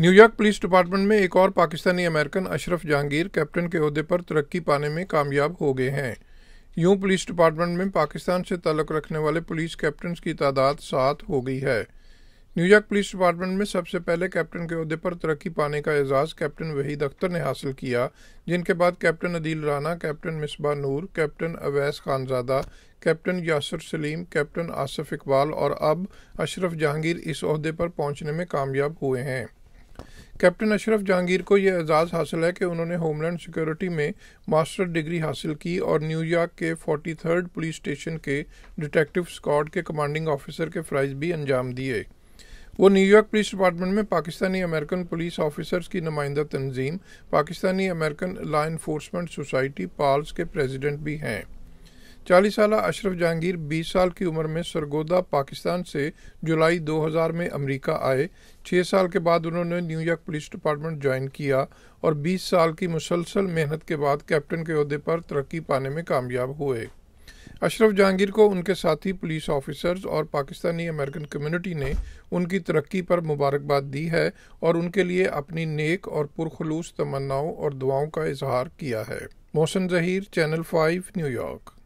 New York police department में एक और पाकिस्तानी अमेरिकन अशरफ जहांगीर कैप्टन के अहदे पर तरक्की पाने में कामयाब हो गए हैं यूं पुलिस डिपार्टमेंट में पाकिस्तान से ताल्लुक़ रखने वाले पुलिस कैप्टन की तादाद सात हो गई है न्यूयॉर्क पुलिस डिपार्टमेंट में सबसे पहले कैप्टन के अहदे पर तरक्की पाने का एजाज़ कैप्टन वहीद अख्तर ने हासिल किया जिनके बाद captain Adeel Rana captain Misbah Noor captain Awais Khanzada captain Yasir Saleem captain Asif Iqbal और अब अशरफ जहांगीर इस अहदे पर पहुंचने में कामयाब हुए हैं कैप्टन अशरफ जहांगीर को यह एजाज़ हासिल है कि उन्होंने होमलैंड सिक्योरिटी में मास्टर डिग्री हासिल की और न्यूयॉर्क के फोर्टी थर्ड पुलिस स्टेशन के डिटेक्टिव स्क्वाड के कमांडिंग ऑफिसर के फ़राइज भी अंजाम दिए वो न्यूयॉर्क पुलिस डिपार्टमेंट में पाकिस्तानी अमेरिकन पुलिस ऑफिसर्स की नुमाइंदा तंजीम Pakistani American law enforcement society PALS के प्रेजिडेंट भी हैं चालीस साल अशरफ जहांगीर बीस साल की उम्र में सरगोदा पाकिस्तान से जुलाई 2000 में अमेरिका आए छः साल के बाद उन्होंने न्यूयॉर्क पुलिस डिपार्टमेंट ज्वाइन किया और 20 साल की मुसलसल मेहनत के बाद कैप्टन के अहदे पर तरक्की पाने में कामयाब हुए अशरफ जहांगीर को उनके साथी पुलिस ऑफिसर्स और पाकिस्तानी अमेरिकन कम्युनिटी ने उनकी तरक्की पर मुबारकबाद दी है और उनके लिए अपनी नेक और पुरखलूस तमन्नाओं और दुआओं का इजहार किया है Mohsin Zaheer channel five New York